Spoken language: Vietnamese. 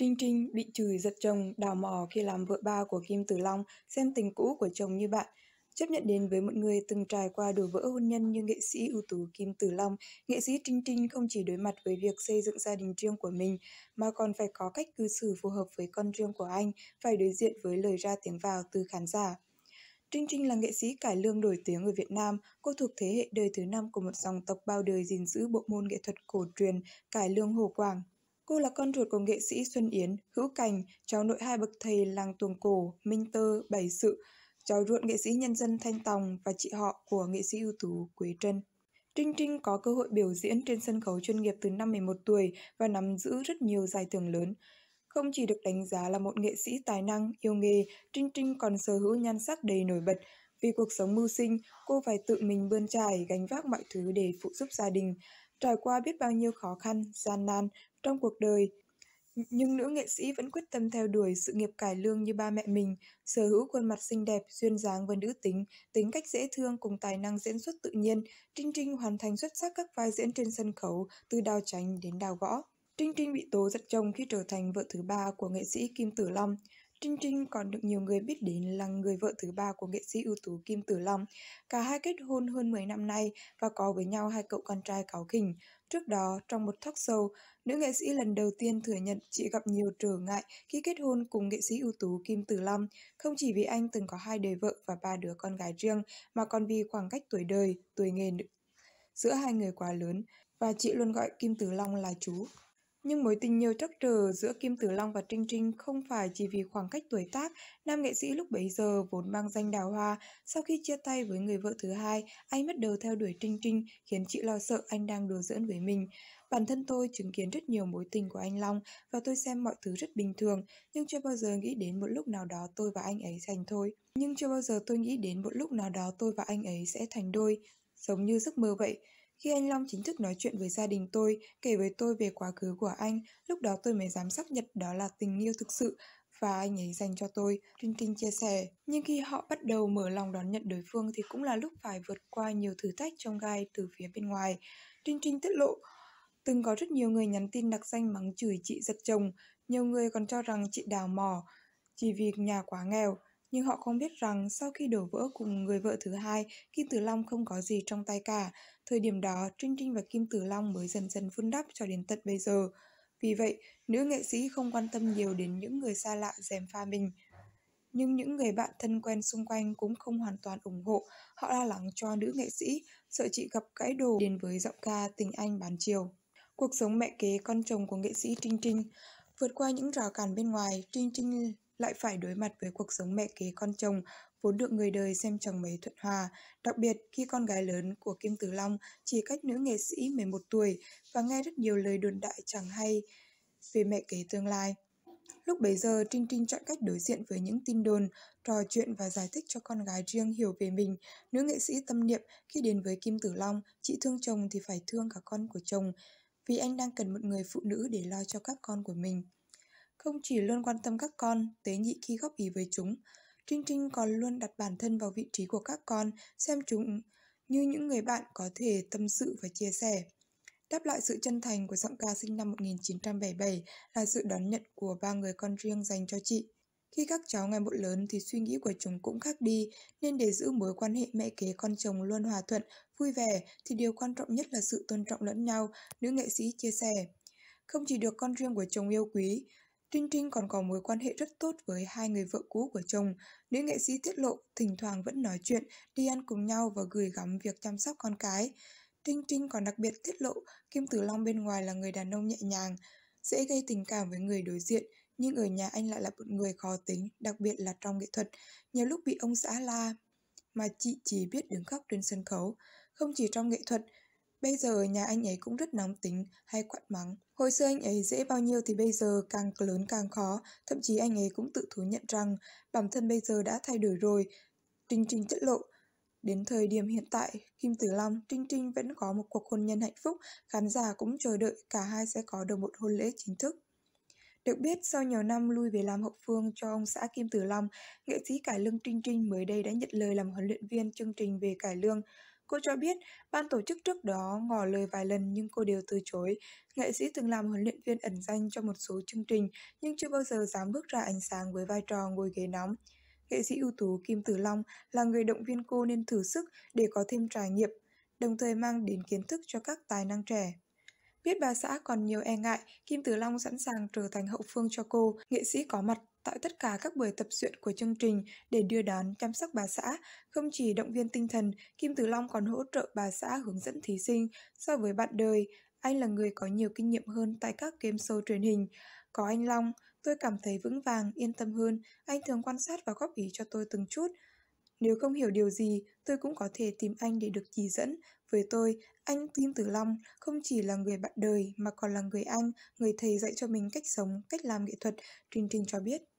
Trinh Trinh bị chửi giật chồng đào mò khi làm vợ ba của Kim Tử Long xem tình cũ của chồng như bạn. Chấp nhận đến với một người từng trải qua đổ vỡ hôn nhân như nghệ sĩ ưu tú Kim Tử Long, nghệ sĩ Trinh Trinh không chỉ đối mặt với việc xây dựng gia đình riêng của mình, mà còn phải có cách cư xử phù hợp với con riêng của anh, phải đối diện với lời ra tiếng vào từ khán giả. Trinh Trinh là nghệ sĩ cải lương nổi tiếng ở Việt Nam, cô thuộc thế hệ đời thứ năm của một dòng tộc bao đời gìn giữ bộ môn nghệ thuật cổ truyền cải lương Hồ Quảng. Cô là con ruột của nghệ sĩ Xuân Yến, Hữu Cành, cháu nội hai bậc thầy làng Tuồng Cổ, Minh Tơ, Bảy Sự, cháu ruột nghệ sĩ nhân dân Thanh Tòng và chị họ của nghệ sĩ ưu tú Quế Trân. Trinh Trinh có cơ hội biểu diễn trên sân khấu chuyên nghiệp từ năm 11 tuổi và nắm giữ rất nhiều giải thưởng lớn. Không chỉ được đánh giá là một nghệ sĩ tài năng, yêu nghề, Trinh Trinh còn sở hữu nhan sắc đầy nổi bật. Vì cuộc sống mưu sinh, cô phải tự mình bươn trải, gánh vác mọi thứ để phụ giúp gia đình. Trải qua biết bao nhiêu khó khăn, gian nan, trong cuộc đời. Nhưng nữ nghệ sĩ vẫn quyết tâm theo đuổi sự nghiệp cải lương như ba mẹ mình, sở hữu khuôn mặt xinh đẹp, duyên dáng và nữ tính, tính cách dễ thương cùng tài năng diễn xuất tự nhiên, Trinh Trinh hoàn thành xuất sắc các vai diễn trên sân khấu, từ đào tránh đến đào võ Trinh Trinh bị tố giật chồng khi trở thành vợ thứ ba của nghệ sĩ Kim Tử Long. Trinh Trinh còn được nhiều người biết đến là người vợ thứ ba của nghệ sĩ ưu tú Kim Tử Long. Cả hai kết hôn hơn 10 năm nay và có với nhau hai cậu con trai cáo khỉnh. Trước đó, trong một talk show, nữ nghệ sĩ lần đầu tiên thừa nhận chị gặp nhiều trở ngại khi kết hôn cùng nghệ sĩ ưu tú Kim Tử Long, không chỉ vì anh từng có hai đời vợ và ba đứa con gái riêng, mà còn vì khoảng cách tuổi đời, tuổi nghề giữa hai người quá lớn, và chị luôn gọi Kim Tử Long là chú. Nhưng mối tình nhiều trắc trở giữa Kim Tử Long và Trinh Trinh không phải chỉ vì khoảng cách tuổi tác, nam nghệ sĩ lúc bấy giờ vốn mang danh đào hoa, sau khi chia tay với người vợ thứ hai, anh bắt đầu theo đuổi Trinh Trinh, khiến chị lo sợ anh đang đùa giỡn với mình. Bản thân tôi chứng kiến rất nhiều mối tình của anh Long và tôi xem mọi thứ rất bình thường, nhưng chưa bao giờ nghĩ đến một lúc nào đó tôi và anh ấy thành thôi. Nhưng chưa bao giờ tôi nghĩ đến một lúc nào đó tôi và anh ấy sẽ thành đôi, giống như giấc mơ vậy. Khi anh Long chính thức nói chuyện với gia đình tôi, kể với tôi về quá khứ của anh, lúc đó tôi mới dám xác nhận đó là tình yêu thực sự và anh ấy dành cho tôi, Trinh Trinh chia sẻ. Nhưng khi họ bắt đầu mở lòng đón nhận đối phương thì cũng là lúc phải vượt qua nhiều thử thách trong gai từ phía bên ngoài. Trinh Trinh tiết lộ, từng có rất nhiều người nhắn tin đặc danh mắng chửi chị giật chồng, nhiều người còn cho rằng chị đào mỏ, chỉ vì nhà quá nghèo nhưng họ không biết rằng sau khi đổ vỡ cùng người vợ thứ hai, Kim Tử Long không có gì trong tay cả. Thời điểm đó, Trinh Trinh và Kim Tử Long mới dần dần vun đắp cho đến tận bây giờ. Vì vậy, nữ nghệ sĩ không quan tâm nhiều đến những người xa lạ dèm pha mình. Nhưng những người bạn thân quen xung quanh cũng không hoàn toàn ủng hộ, họ lo lắng cho nữ nghệ sĩ, sợ chị gặp cãi đồ đến với giọng ca tình anh bán chiều. Cuộc sống mẹ kế con chồng của nghệ sĩ Trinh Trinh Vượt qua những rào cản bên ngoài, Trinh Trinh lại phải đối mặt với cuộc sống mẹ kế con chồng vốn được người đời xem chẳng mấy thuận hòa, đặc biệt khi con gái lớn của Kim Tử Long chỉ cách nữ nghệ sĩ 11 tuổi và nghe rất nhiều lời đồn đại chẳng hay về mẹ kế tương lai. Lúc bấy giờ, Trinh Trinh chọn cách đối diện với những tin đồn, trò chuyện và giải thích cho con gái riêng hiểu về mình. Nữ nghệ sĩ tâm niệm khi đến với Kim Tử Long, chị thương chồng thì phải thương cả con của chồng, vì anh đang cần một người phụ nữ để lo cho các con của mình. Không chỉ luôn quan tâm các con, tế nhị khi góp ý với chúng, Trinh Trinh còn luôn đặt bản thân vào vị trí của các con, xem chúng như những người bạn có thể tâm sự và chia sẻ. Đáp lại sự chân thành của giọng ca sinh năm 1977 là sự đón nhận của ba người con riêng dành cho chị. Khi các cháu ngày một lớn thì suy nghĩ của chúng cũng khác đi, nên để giữ mối quan hệ mẹ kế con chồng luôn hòa thuận, vui vẻ thì điều quan trọng nhất là sự tôn trọng lẫn nhau, nữ nghệ sĩ chia sẻ. Không chỉ được con riêng của chồng yêu quý, Trinh Trinh còn có mối quan hệ rất tốt với hai người vợ cũ của chồng. Nữ nghệ sĩ tiết lộ thỉnh thoảng vẫn nói chuyện, đi ăn cùng nhau và gửi gắm việc chăm sóc con cái. Trinh Trinh còn đặc biệt tiết lộ Kim Tử Long bên ngoài là người đàn ông nhẹ nhàng, dễ gây tình cảm với người đối diện, nhưng ở nhà anh lại là một người khó tính, đặc biệt là trong nghệ thuật, nhiều lúc bị ông xã la, mà chị chỉ biết đứng khóc trên sân khấu. Không chỉ trong nghệ thuật, Bây giờ nhà anh ấy cũng rất nóng tính, hay quặn mắng. Hồi xưa anh ấy dễ bao nhiêu thì bây giờ càng lớn càng khó, thậm chí anh ấy cũng tự thú nhận rằng bản thân bây giờ đã thay đổi rồi. Trinh Trinh chất lộ, Đến thời điểm hiện tại, Kim Tử Long, Trinh Trinh vẫn có một cuộc hôn nhân hạnh phúc, khán giả cũng chờ đợi cả hai sẽ có được một hôn lễ chính thức. Được biết, sau nhiều năm lui về làm hậu phương cho ông xã Kim Tử Long, nghệ sĩ cải lương Trinh Trinh mới đây đã nhận lời làm huấn luyện viên chương trình về cải lương. Cô cho biết ban tổ chức trước đó ngỏ lời vài lần nhưng cô đều từ chối. Nghệ sĩ từng làm huấn luyện viên ẩn danh cho một số chương trình nhưng chưa bao giờ dám bước ra ánh sáng với vai trò ngồi ghế nóng. Nghệ sĩ ưu tú Kim Tử Long là người động viên cô nên thử sức để có thêm trải nghiệm, đồng thời mang đến kiến thức cho các tài năng trẻ. Biết bà xã còn nhiều e ngại, Kim Tử Long sẵn sàng trở thành hậu phương cho cô, nghệ sĩ có mặt tại tất cả các buổi tập luyện của chương trình để đưa đón chăm sóc bà xã. Không chỉ động viên tinh thần, Kim Tử Long còn hỗ trợ bà xã hướng dẫn thí sinh so với bạn đời. Anh là người có nhiều kinh nghiệm hơn tại các game show truyền hình. Có anh Long, tôi cảm thấy vững vàng, yên tâm hơn. Anh thường quan sát và góp ý cho tôi từng chút. Nếu không hiểu điều gì, tôi cũng có thể tìm anh để được chỉ dẫn. Với tôi, anh Kim Tử Long không chỉ là người bạn đời mà còn là người anh, người thầy dạy cho mình cách sống, cách làm nghệ thuật, Trình Trình cho biết.